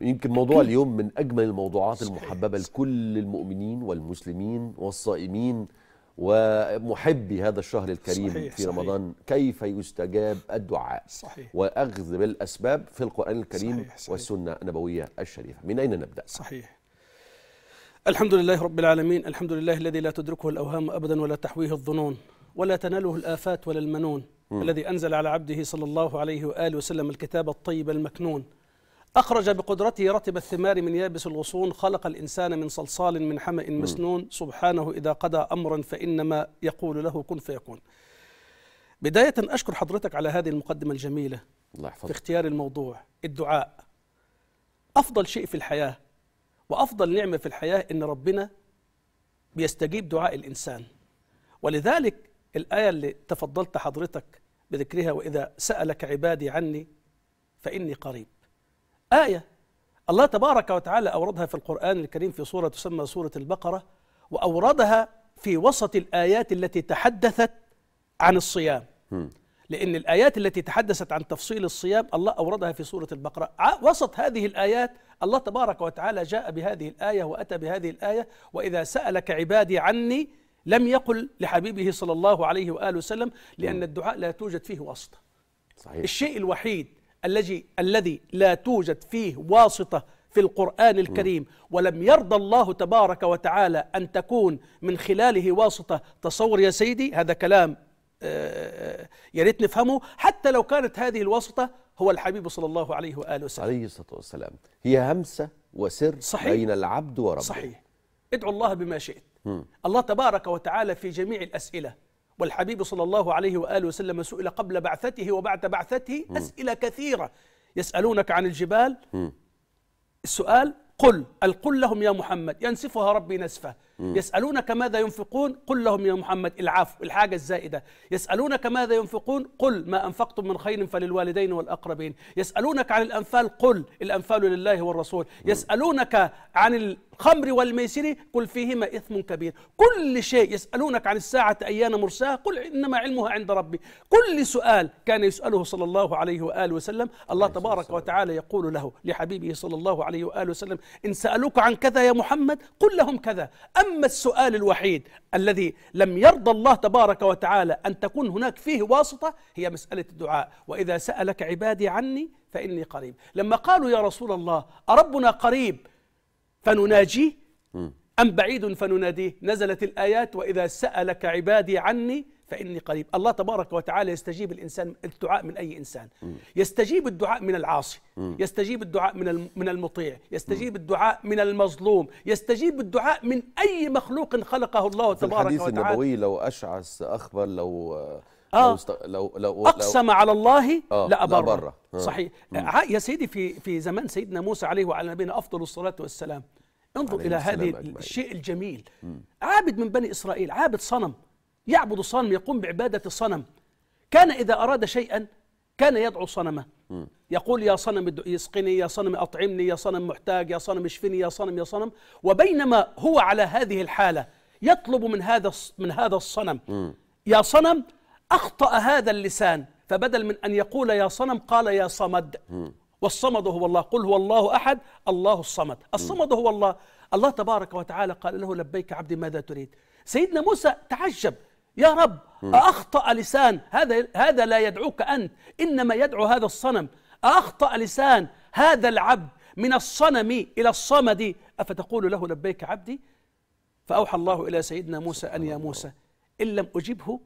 يمكن موضوع اليوم من أجمل الموضوعات المحببة لكل المؤمنين والمسلمين والصائمين ومحبي هذا الشهر الكريم صحيح في صحيح. رمضان كيف يستجاب الدعاء صحيح. وأخذ بالأسباب في القرآن الكريم صحيح. صحيح. والسنة النبوية الشريفة من أين نبدأ؟ صحيح الحمد لله رب العالمين الحمد لله الذي لا تدركه الأوهام أبدا ولا تحويه الظنون ولا تناله الآفات ولا المنون الذي أنزل على عبده صلى الله عليه وآله وسلم الكتاب الطيب المكنون أخرج بقدرته رتب الثمار من يابس الغصون خلق الإنسان من صلصال من حمأ مسنون سبحانه إذا قضى أمرا فإنما يقول له كن فيكون بداية أشكر حضرتك على هذه المقدمة الجميلة الله يحفظك. في اختيار الموضوع الدعاء أفضل شيء في الحياة وأفضل نعمة في الحياة إن ربنا بيستجيب دعاء الإنسان ولذلك الآية اللي تفضلت حضرتك بذكرها وإذا سألك عبادي عني فإني قريب آية الله تبارك وتعالى أوردها في القرآن الكريم في سورة تسمى سورة البقرة وأوردها في وسط الآيات التي تحدثت عن الصيام لأن الآيات التي تحدثت عن تفصيل الصيام الله أوردها في سورة البقرة وسط هذه الآيات الله تبارك وتعالى جاء بهذه الآية وأتى بهذه الآية وإذا سألك عبادي عني لم يقل لحبيبه صلى الله عليه وآله وسلم لأن الدعاء لا توجد فيه واسطة صحيح. الشيء الوحيد الذي الذي لا توجد فيه واسطه في القرآن الكريم ولم يرضى الله تبارك وتعالى أن تكون من خلاله واسطة تصور يا سيدي هذا كلام آه، آه، يا ريت نفهمه حتى لو كانت هذه الواسطة هو الحبيب صلى الله عليه وآله وسلم عليه الصلاة والسلام هي همسة وسر صحيح بين العبد وربه صحيح ادعو الله بما شئت الله تبارك وتعالى في جميع الأسئلة والحبيب صلى الله عليه وآله وسلم سئل قبل بعثته وبعد بعثته أسئلة كثيرة يسألونك عن الجبال السؤال قل القل لهم يا محمد ينسفها ربي نسفه يسألونك ماذا ينفقون قل لهم يا محمد العفو الحاجة الزائدة يسألونك ماذا ينفقون قل ما أنفقتم من خير فللوالدين والأقربين يسألونك عن الأنفال قل الأنفال لله والرسول يسألونك عن الخمر والميسر قل فيهما إثم كبير كل شيء يسألونك عن الساعة أيان مرساها قل إنما علمها عند ربي كل سؤال كان يسأله صلى الله عليه وآله وسلم الله تبارك وتعالى يقول له لحبيبه صلى الله عليه وآله وسلم إن سألوك عن كذا يا محمد قل لهم كذا أما السؤال الوحيد الذي لم يرضى الله تبارك وتعالى أن تكون هناك فيه واسطة هي مسألة الدعاء وإذا سألك عبادي عني فإني قريب لما قالوا يا رسول الله أربنا قريب فنناجيه أم بعيد فنناديه نزلت الآيات وإذا سألك عبادي عني فإني قريب الله تبارك وتعالى يستجيب الإنسان الدعاء من أي إنسان يستجيب الدعاء من العاصي يستجيب الدعاء من المطيع يستجيب الدعاء من المظلوم يستجيب الدعاء من أي مخلوق خلقه الله تبارك وتعالى الحديث النبوي لو أشعث أخبر لو آه لو لو اقسم لو على الله آه لأبر آه صحيح آه يا سيدي في في زمان سيدنا موسى عليه وعلى نبينا افضل الصلاه والسلام انظر الى هذا الشيء الجميل عابد من بني اسرائيل عابد صنم يعبد الصنم يقوم بعبادة الصنم كان إذا أراد شيئا كان يدعو صنمه يقول يا صنم يسقني يا صنم أطعمني يا صنم محتاج يا صنم اشفني يا صنم يا صنم وبينما هو على هذه الحالة يطلب من هذا من هذا الصنم يا صنم أخطأ هذا اللسان فبدل من أن يقول يا صنم قال يا صمد والصمد هو الله قل هو الله أحد الله الصمد الصمد هو الله الله تبارك وتعالى قال له لبيك عبدي ماذا تريد سيدنا موسى تعجب يا رب أخطأ لسان هذا هذا لا يدعوك أنت إنما يدعو هذا الصنم أخطأ لسان هذا العبد من الصنم إلى الصمد أفتقول له لبيك عبدي فأوحى الله إلى سيدنا موسى أن يا موسى إن لم أجبه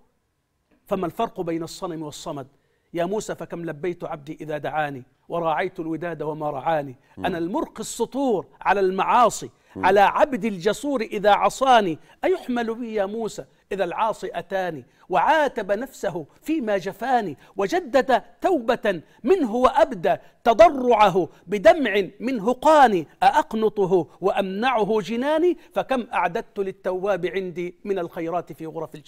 فما الفرق بين الصنم والصمد يا موسى فكم لبيت عبدي إذا دعاني وراعيت الوداد وما رعاني أنا المرق السطور على المعاصي على عبد الجسور إذا عصاني أيحمل بي يا موسى إذا العاصي أتاني وعاتب نفسه فيما جفاني وجدد توبة منه وأبدى تضرعه بدمع منه قاني أأقنطه وأمنعه جناني فكم أعددت للتواب عندي من الخيرات في غرف الجنة